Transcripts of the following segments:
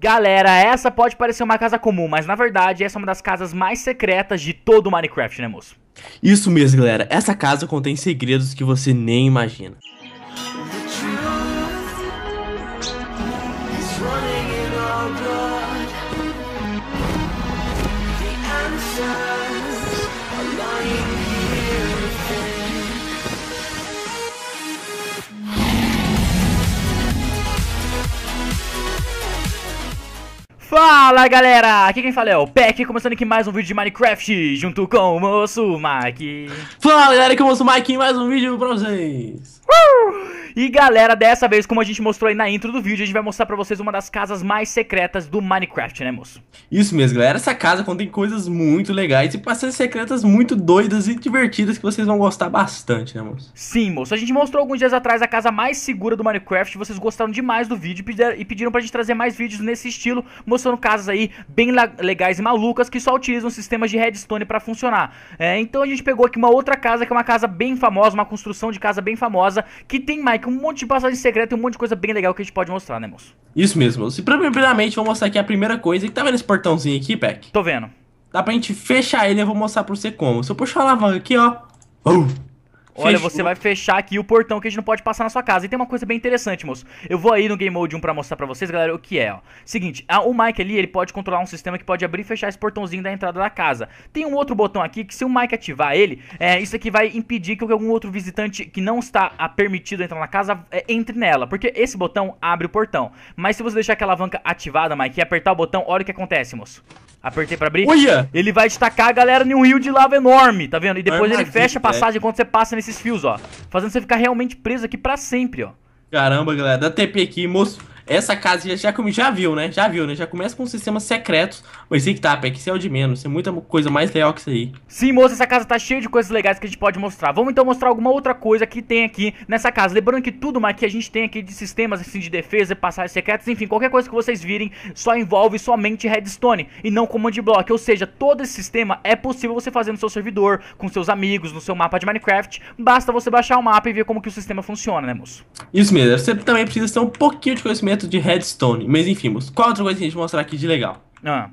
Galera, essa pode parecer uma casa comum, mas na verdade essa é uma das casas mais secretas de todo o Minecraft, né, moço? Isso mesmo, galera. Essa casa contém segredos que você nem imagina. Fala galera, aqui quem fala é o Peck, começando aqui mais um vídeo de Minecraft junto com o moço Mike. Fala galera, aqui é o moço Mike, mais um vídeo pra vocês. E galera, dessa vez, como a gente mostrou aí na intro do vídeo, a gente vai mostrar pra vocês uma das casas mais secretas do Minecraft, né moço? Isso mesmo, galera. Essa casa contém coisas muito legais e passagens secretas muito doidas e divertidas que vocês vão gostar bastante, né moço? Sim, moço. A gente mostrou alguns dias atrás a casa mais segura do Minecraft, vocês gostaram demais do vídeo e pediram pra gente trazer mais vídeos nesse estilo, mostrando casas aí bem legais e malucas que só utilizam sistemas de redstone pra funcionar. É, então a gente pegou aqui uma outra casa, que é uma casa bem famosa, uma construção de casa bem famosa, casa, que tem, Mike, um monte de passagem secreta e um monte de coisa bem legal que a gente pode mostrar, né, moço? Isso mesmo. Se primeiramente, vou mostrar aqui a primeira coisa. E tá vendo esse portãozinho aqui, Peck? Tô vendo. Dá pra gente fechar ele, eu vou mostrar pra você como. Se eu puxar a alavanca aqui, ó. Oh. Olha, você vai fechar aqui o portão que a gente não pode passar na sua casa. E tem uma coisa bem interessante, moço. Eu vou aí no Game Mode 1 pra mostrar pra vocês, galera, o que é, ó. Seguinte, a, o Mike ali, ele pode controlar um sistema que pode abrir e fechar esse portãozinho da entrada da casa. Tem um outro botão aqui que se o Mike ativar ele, é, isso aqui vai impedir que algum outro visitante que não está ah, permitido entrar na casa é, entre nela. Porque esse botão abre o portão. Mas se você deixar aquela alavanca ativada, Mike, e apertar o botão, olha o que acontece, moço. Apertei pra abrir. Uia! Ele vai destacar a galera em um rio de lava enorme, tá vendo? E depois é ele fecha a é. passagem quando você passa nesses fios, ó. Fazendo você ficar realmente preso aqui pra sempre, ó. Caramba, galera, dá TP aqui, moço. Essa casa já, já viu, né? Já viu, né? Já começa com um sistemas secretos. Mas é tem que tá, Peck, isso é o de menos. Tem muita coisa mais legal que isso aí. Sim, moça, essa casa tá cheia de coisas legais que a gente pode mostrar. Vamos então mostrar alguma outra coisa que tem aqui nessa casa. Lembrando que tudo mais que a gente tem aqui de sistemas assim, de defesa, passagens secretas, enfim, qualquer coisa que vocês virem só envolve somente redstone e não command block. Ou seja, todo esse sistema é possível você fazer no seu servidor, com seus amigos, no seu mapa de Minecraft. Basta você baixar o mapa e ver como que o sistema funciona, né, moço? Isso mesmo. Você também precisa ter um pouquinho de conhecimento dentro de redstone. Mas enfim, qual outra coisa que a gente mostrar aqui de legal? Ah.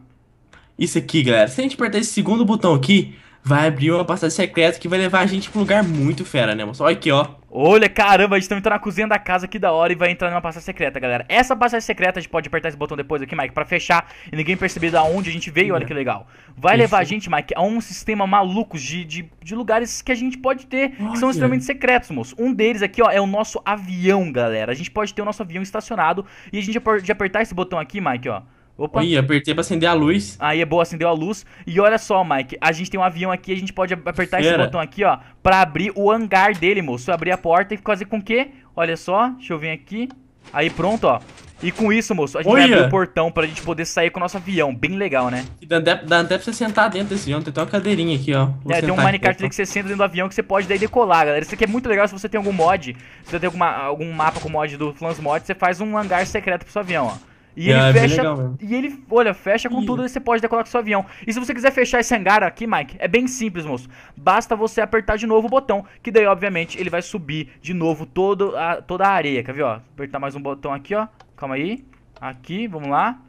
Isso aqui, galera. Se a gente apertar esse segundo botão aqui, vai abrir uma passagem secreta que vai levar a gente pra um lugar muito fera, né, moço? Olha aqui, ó. Olha, caramba, gente estão entrando na cozinha da casa, que da hora, e vai entrar numa passagem secreta, galera. Essa passagem secreta, a gente pode apertar esse botão depois aqui, Mike, pra fechar e ninguém perceber da onde a gente veio, olha é. que legal. Vai Isso. levar a gente, Mike, a um sistema maluco de, de, de lugares que a gente pode ter, olha. que são extremamente secretos, moço. Um deles aqui, ó, é o nosso avião, galera. A gente pode ter o nosso avião estacionado e a gente pode apertar esse botão aqui, Mike, ó. Opa. Ih, apertei pra acender a luz. Aí é boa, acendeu a luz. E olha só, Mike, a gente tem um avião aqui, a gente pode apertar Fera. esse botão aqui, ó, pra abrir o hangar dele, moço. Abrir a porta e fazer com que? Olha só, deixa eu vir aqui. Aí pronto, ó. E com isso, moço, a gente Olha. vai abrir o portão pra gente poder sair com o nosso avião. Bem legal, né? Dá, dá, dá até pra você sentar dentro desse avião. Tem até uma cadeirinha aqui, ó. Vou é, tem um minecart que você senta dentro do avião que você pode daí decolar, galera. Isso aqui é muito legal se você tem algum mod. Se você tem alguma, algum mapa com mod do Flans Mod, você faz um hangar secreto pro seu avião, ó. E é, ele é fecha. e ele, olha, fecha com tudo e você pode decolar com seu avião. E se você quiser fechar esse hangar aqui, Mike, é bem simples, moço. Basta você apertar de novo o botão, que daí, obviamente, ele vai subir de novo todo a, toda a areia. Quer ver, ó? Apertar mais um botão aqui, ó. Calma aí. Aqui, vamos lá.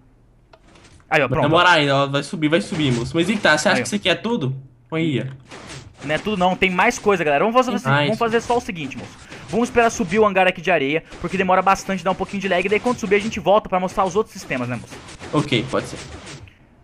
Aí, ó, pronto. Vai demorar ainda, ó. Vai subir, vai subir, moço. Mas e tá, você acha aí, que isso aqui é tudo? Põe aí, ó. Não é tudo não, tem mais coisa, galera. Vamos fazer, assim, vamos fazer só o seguinte, moço. Vamos esperar subir o hangar aqui de areia, porque demora bastante, dá um pouquinho de lag. Daí quando subir a gente volta para mostrar os outros sistemas, né, moço? Ok, pode ser.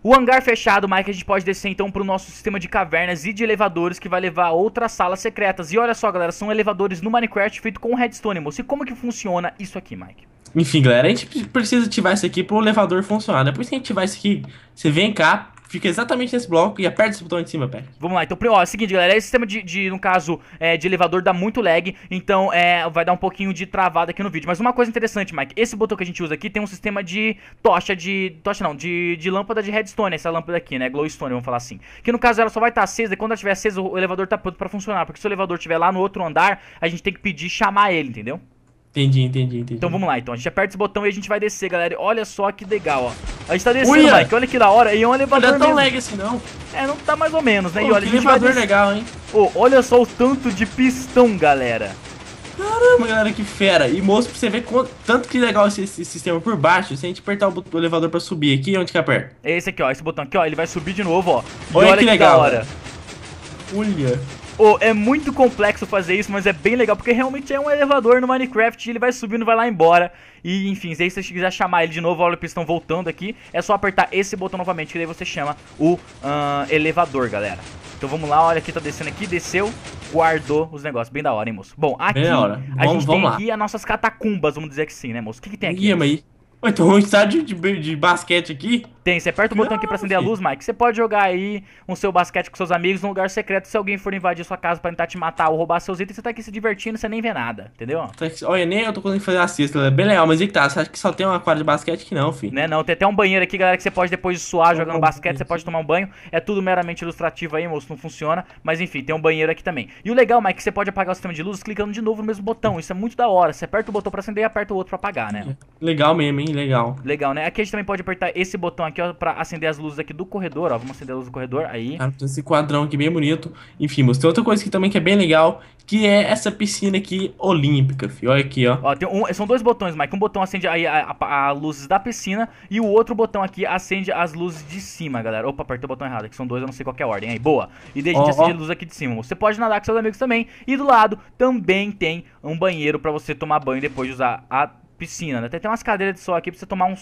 O hangar fechado, Mike, a gente pode descer então pro nosso sistema de cavernas e de elevadores que vai levar a outras salas secretas. E olha só, galera, são elevadores no Minecraft feito com redstone, moço. E como que funciona isso aqui, Mike? Enfim, galera, a gente precisa ativar isso aqui pro elevador funcionar. Depois que a gente ativar isso aqui, você vem cá, Fica exatamente nesse bloco e aperta esse botão de cima, Pé. Vamos lá, então, ó, é o seguinte, galera, esse sistema de, de no caso, é, de elevador dá muito lag, então é, vai dar um pouquinho de travada aqui no vídeo. Mas uma coisa interessante, Mike, esse botão que a gente usa aqui tem um sistema de tocha de... tocha não, de, de lâmpada de redstone, essa lâmpada aqui, né, glowstone, vamos falar assim. Que no caso ela só vai estar tá acesa e quando ela estiver acesa o elevador tá pronto pra funcionar, porque se o elevador estiver lá no outro andar, a gente tem que pedir chamar ele, entendeu? Entendi, entendi, entendi. Então vamos lá, então. A gente aperta esse botão e a gente vai descer, galera. Olha só que legal, ó. A gente tá descendo, Uia. Mike. Olha que da hora. E olha um elevador Não é tão lag assim, não. É, não tá mais ou menos, né? Pô, e olha, que elevador des... legal, hein? olha só o tanto de pistão, galera. Caramba, galera, que fera. E moço, pra você ver quanto, tanto que legal esse, esse, sistema por baixo. Se a gente apertar o, o, elevador pra subir aqui, onde que aperta? É esse aqui, ó. Esse botão aqui, ó. Ele vai subir de novo, ó. olha, olha que, legal. Olha. Oh, é muito complexo fazer isso, mas é bem legal, porque realmente é um elevador no Minecraft, ele vai subindo, vai lá embora. E enfim, se você quiser chamar ele de novo, olha o pistão voltando aqui, é só apertar esse botão novamente, que daí você chama o uh, elevador, galera. Então vamos lá, olha aqui, tá descendo aqui, desceu, guardou os negócios. Bem da hora, hein, moço? Bom, aqui a vamos, gente vamos tem lá. aqui as nossas catacumbas, vamos dizer que sim, né, moço? O que, que tem aqui? Ih, mas... Então, um estádio de, de basquete aqui tem, você aperta o botão aqui pra acender a luz, Mike. Você pode jogar aí um seu basquete com seus amigos num lugar secreto. Se alguém for invadir sua casa pra tentar te matar ou roubar seus itens, você tá aqui se divertindo, você nem vê nada, entendeu? Olha, nem eu tô conseguindo fazer a cesta. É bem legal, mas e que tá? Você acha que só tem uma quadra de basquete que não, filho? Né, não. Tem até um banheiro aqui, galera, que você pode depois de suar jogando basquete, você pode tomar um banho. É tudo meramente ilustrativo aí, moço, não funciona. Mas enfim, tem um banheiro aqui também. E o legal, Mike, é que você pode apagar o sistema de luzes clicando de novo no mesmo botão. Isso é muito da hora. Você aperta o botão pra acender e aperta o outro pra apagar, né? É, legal mesmo, hein? Legal. Legal, né? Aqui a gente também pode apertar esse botão aqui aqui, ó, pra acender as luzes aqui do corredor, ó. Vamos acender a luz do corredor, aí. Ah, esse quadrão aqui bem bonito. Enfim, mas tem outra coisa aqui também que é bem legal, que é essa piscina aqui olímpica, fi. Olha aqui, ó. ó um, são dois botões, Mike. Um botão acende aí a, luzes da piscina e o outro botão aqui acende as luzes de cima, galera. Opa, apertei o botão errado, que são dois, eu não sei qual é a ordem. Aí, boa. E deixa oh, de acender a luz aqui de cima. Você pode nadar com seus amigos também. E do lado também tem um banheiro para você tomar banho depois de usar a piscina, né? Tem, tem umas cadeiras de sol aqui pra você tomar um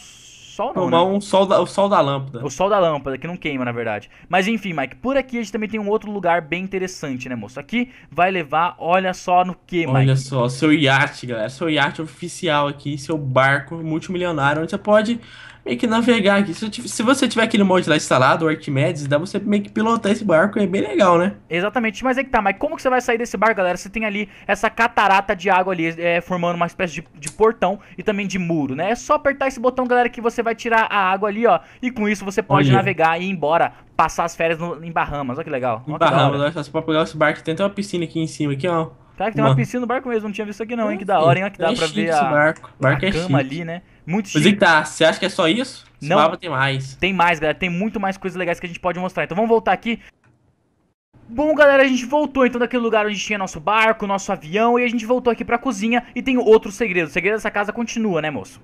sol não, Tomar né? um sol da, o sol da lâmpada. O sol da lâmpada, que não queima, na verdade. Mas enfim, Mike, por aqui a gente também tem um outro lugar bem interessante, né, moço? Aqui vai levar, olha só no que, Mike. Olha só, seu iate, galera. Seu iate oficial aqui, seu barco multimilionário, onde você pode meio que navegar aqui. Se, se você tiver aquele mod lá instalado, o Arquimedes, dá você meio que pilotar esse barco, é bem legal, né? Exatamente, mas é que tá, mas como que você vai sair desse barco, galera? Você tem ali essa catarata de água ali, é, formando uma espécie de, de portão e também de muro, né? É só apertar esse botão, galera, que você vai tirar a água ali, ó, e com isso você pode Olha. navegar e ir embora passar as férias no, em Bahamas. Olha que legal. em Bahamas, olha só, você pode pegar esse barco. Tem até uma piscina aqui em cima, aqui, ó. Caraca, tá, tem uma piscina no barco mesmo, não tinha visto aqui não, hein? Que da hora, hein? Que dá É pra ver esse a, barco. a Barco é cama chique. ali, né? Muito Mas e que tá, você acha que é só isso? Não. tem mais. Tem mais, galera. Tem muito mais coisas legais que a gente pode mostrar. Então vamos voltar aqui. Bom, galera, a gente voltou então daquele lugar onde tinha nosso barco, nosso avião, e a gente voltou aqui pra cozinha e tem outro segredo. O segredo dessa casa continua, né, moço?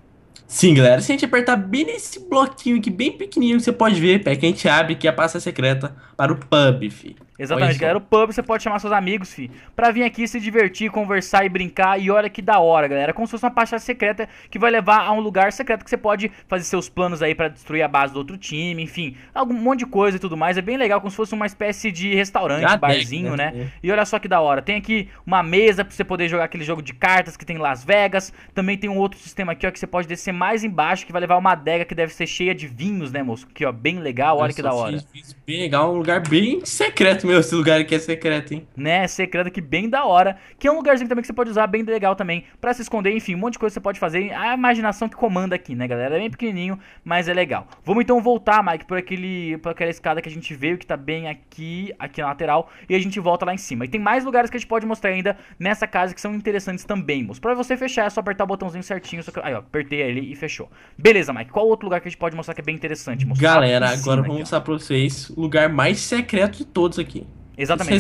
Sim, galera, se a gente apertar bem nesse bloquinho aqui, bem pequenininho, que você pode ver, pé, que a gente abre aqui a pasta secreta para o pub, filho. Exatamente, galera. O pub você pode chamar seus amigos, fi, pra vir aqui se divertir, conversar e brincar. E olha que da hora, galera. É como se fosse uma pachada secreta que vai levar a um lugar secreto que você pode fazer seus planos aí para destruir a base do outro time, enfim. Algum monte de coisa e tudo mais. É bem legal, como se fosse uma espécie de restaurante, Já barzinho, tem, né? né? É. E olha só que da hora. Tem aqui uma mesa pra você poder jogar aquele jogo de cartas que tem em Las Vegas. Também tem um outro sistema aqui, ó, que você pode descer mais embaixo, que vai levar uma adega que deve ser cheia de vinhos, né, moço? Que, ó, bem legal. Olha que da hora. Bem legal, um lugar bem secreto meu, esse lugar aqui é secreto, hein? Né, secreto que bem da hora. Que é um lugarzinho também que você pode usar bem legal também. para se esconder, enfim, um monte de coisa você pode fazer. A imaginação que comanda aqui, né, galera? É bem pequenininho, mas é legal. Vamos então voltar, Mike, por, aquele, por aquela escada que a gente veio, que tá bem aqui, aqui na lateral. E a gente volta lá em cima. E tem mais lugares que a gente pode mostrar ainda nessa casa que são interessantes também, moço. Pra você fechar, é só apertar o botãozinho certinho. Que... Aí, ó, apertei ele e fechou. Beleza, Mike. Qual outro lugar que a gente pode mostrar que é bem interessante, moço? Galera, agora vamos mostrar pra vocês o lugar mais secreto de todos aqui. Exatamente.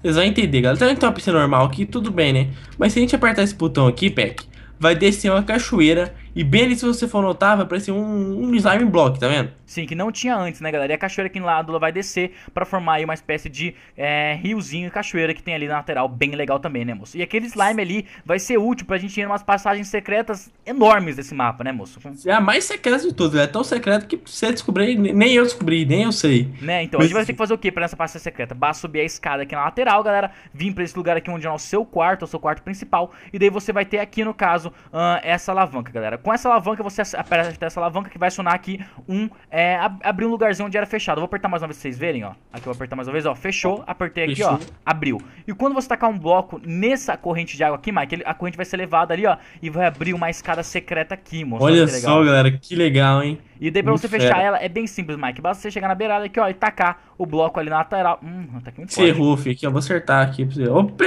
Vocês vão entender, galera. Então é tem uma piscina normal aqui, tudo bem, né? Mas se a gente apertar esse botão aqui, Peck, vai descer uma cachoeira. E bem ali, se você for notar, vai aparecer um, um slime block, tá vendo? Sim, que não tinha antes, né, galera? E a cachoeira aqui em lado vai descer para formar aí uma espécie de é, riozinho e cachoeira que tem ali na lateral, bem legal também, né, moço? E aquele slime ali vai ser útil pra gente ir em umas passagens secretas enormes desse mapa, né, moço? É a mais secreta de tudo, é tão secreto que você descobri nem eu descobri, nem eu sei. Né, então, Mas... a gente vai ter que fazer o que pra essa passagem secreta? Basta subir a escada aqui na lateral, galera, vir pra esse lugar aqui onde é o seu quarto, é o seu quarto principal, e daí você vai ter aqui, no caso, uh, essa alavanca, galera. Com essa alavanca, você aperta essa alavanca que vai acionar aqui um... É, é, ab um lugarzinho onde era fechado. vou apertar mais uma vez pra vocês verem, ó. Aqui eu vou apertar mais uma vez, ó. Fechou, apertei aqui, Fechou. ó. Abriu. E quando você tacar um bloco nessa corrente de água aqui, Mike, ele, a corrente vai ser levada ali, ó. E vai abrir uma escada secreta aqui, moço. Olha só, galera, que legal, hein? E daí pra muito você fechar fera. ela, é bem simples, Mike. Basta você chegar na beirada aqui, ó, e tacar o bloco ali na lateral. Hum, tá aqui muito forte. Você, aqui, ó. Vou acertar aqui pra você. Opa!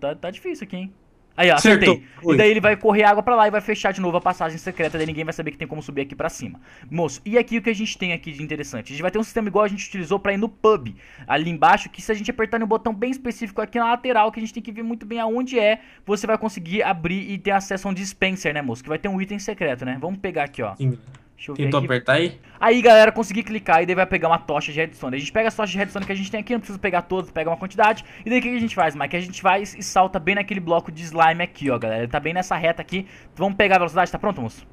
Tá, tá difícil aqui, hein? Aí, ó, acertei. E daí ele vai correr água para lá e vai fechar de novo a passagem secreta, daí ninguém vai saber que tem como subir aqui para cima. Moço, e aqui o que a gente tem aqui de interessante? A gente vai ter um sistema igual a gente utilizou para ir no pub, ali embaixo, que se a gente apertar no botão bem específico aqui na lateral, que a gente tem que ver muito bem aonde é, você vai conseguir abrir e ter acesso a um dispenser, né, moço? Que vai ter um item secreto, né? Vamos pegar aqui, ó. Sim. Deixa eu ver Tentou aqui. apertar aí? Aí, galera, consegui clicar e daí vai pegar uma tocha de redstone. A gente pega as tochas de redstone que a gente tem aqui, não precisa pegar todas, pega uma quantidade. E daí o que a gente faz, Mike? A gente vai e salta bem naquele bloco de slime aqui, ó, galera. Ele tá bem nessa reta aqui. Vamos pegar a velocidade, tá pronto, moço?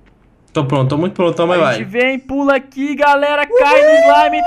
Tô pronto, tô muito pronto, mas vai. A gente vem, pula aqui, galera, cai no slime,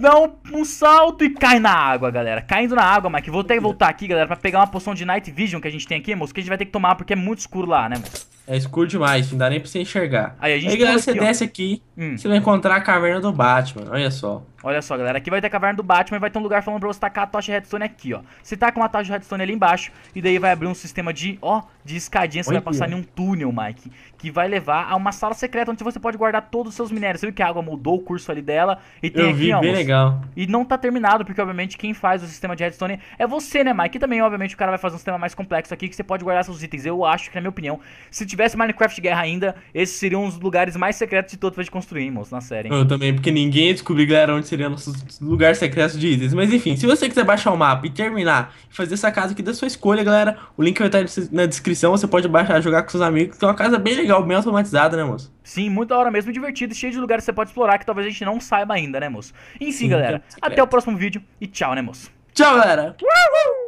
dá um, um, salto e cai na água, galera. Caindo na água, Mike. Vou ter que voltar aqui, galera, pra pegar uma poção de Night Vision que a gente tem aqui, moço, que a gente vai ter que tomar porque é muito escuro lá, né, moço? É escuro demais, não dá nem pra você enxergar. Aí, a gente Aí é galera, você aqui, desce aqui, hum. você vai encontrar a caverna do Batman, olha só. Olha só, galera, aqui vai ter a caverna do Batman e vai ter um lugar falando pra você tacar a tocha redstone aqui, ó. Você taca uma tocha redstone ali embaixo e daí vai abrir um sistema de, ó, de escadinha. Você Oi, vai passar em um túnel, Mike, que vai levar a uma sala secreta onde você pode guardar todos os seus minérios. Você viu que a água mudou o curso ali dela e tem Eu aqui, vi, ó. Bem legal. E não tá terminado, porque obviamente quem faz o sistema de redstone é você, né, Mike? E também, obviamente, o cara vai fazer um sistema mais complexo aqui que você pode guardar seus itens. Eu acho que, na minha opinião, se tivesse Minecraft Guerra ainda, esses seriam um lugares mais secretos de todo pra gente construir, moço, na série. Hein? Eu também, porque ninguém ia galera, onde seria nosso lugar secreto de itens. Mas enfim, se você quiser baixar o mapa e terminar e fazer essa casa aqui da sua escolha, galera, o link vai estar na descrição. Você pode baixar, jogar com seus amigos, que é uma casa bem legal, bem automatizada, né, moço? Sim, muita hora mesmo, divertido, cheio de lugares que você pode explorar que talvez a gente não saiba ainda, né, moço? Enfim, Sim, galera, é até o próximo vídeo e tchau, né, moço? Tchau, galera! Uhul!